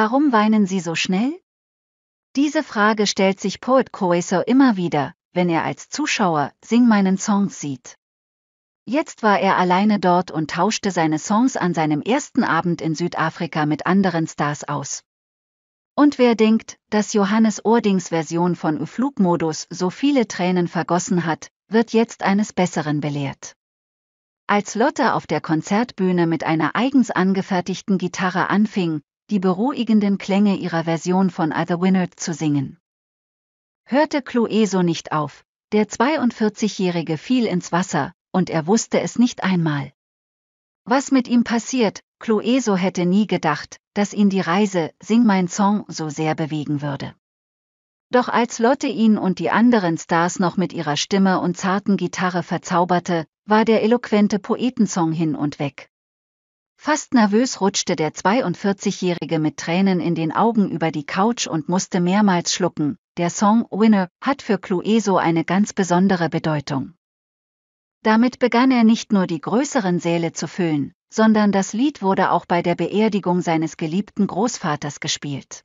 Warum weinen sie so schnell? Diese Frage stellt sich Poet Coesor immer wieder, wenn er als Zuschauer Sing meinen Songs sieht. Jetzt war er alleine dort und tauschte seine Songs an seinem ersten Abend in Südafrika mit anderen Stars aus. Und wer denkt, dass Johannes Oerdings Version von Flugmodus so viele Tränen vergossen hat, wird jetzt eines Besseren belehrt. Als Lotte auf der Konzertbühne mit einer eigens angefertigten Gitarre anfing, die beruhigenden Klänge ihrer Version von I The Winnard zu singen. Hörte Clueso nicht auf, der 42-Jährige fiel ins Wasser, und er wusste es nicht einmal. Was mit ihm passiert, Clueso hätte nie gedacht, dass ihn die Reise Sing mein Song so sehr bewegen würde. Doch als Lotte ihn und die anderen Stars noch mit ihrer Stimme und zarten Gitarre verzauberte, war der eloquente Poetensong hin und weg. Fast nervös rutschte der 42-Jährige mit Tränen in den Augen über die Couch und musste mehrmals schlucken. Der Song Winner hat für Clueso eine ganz besondere Bedeutung. Damit begann er nicht nur die größeren Säle zu füllen, sondern das Lied wurde auch bei der Beerdigung seines geliebten Großvaters gespielt.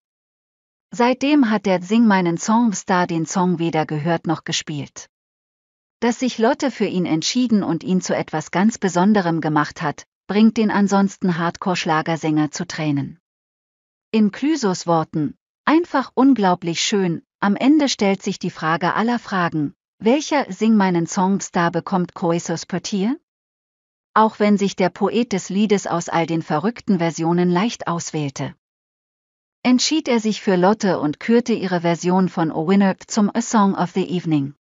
Seitdem hat der Sing meinen Songstar den Song weder gehört noch gespielt. Dass sich Lotte für ihn entschieden und ihn zu etwas ganz Besonderem gemacht hat, bringt den ansonsten Hardcore-Schlagersänger zu Tränen. In Clüsos Worten, einfach unglaublich schön, am Ende stellt sich die Frage aller Fragen, welcher Sing meinen Songstar bekommt Coesos Petier? Auch wenn sich der Poet des Liedes aus all den verrückten Versionen leicht auswählte. Entschied er sich für Lotte und kürte ihre Version von O Winner zum A Song of the Evening.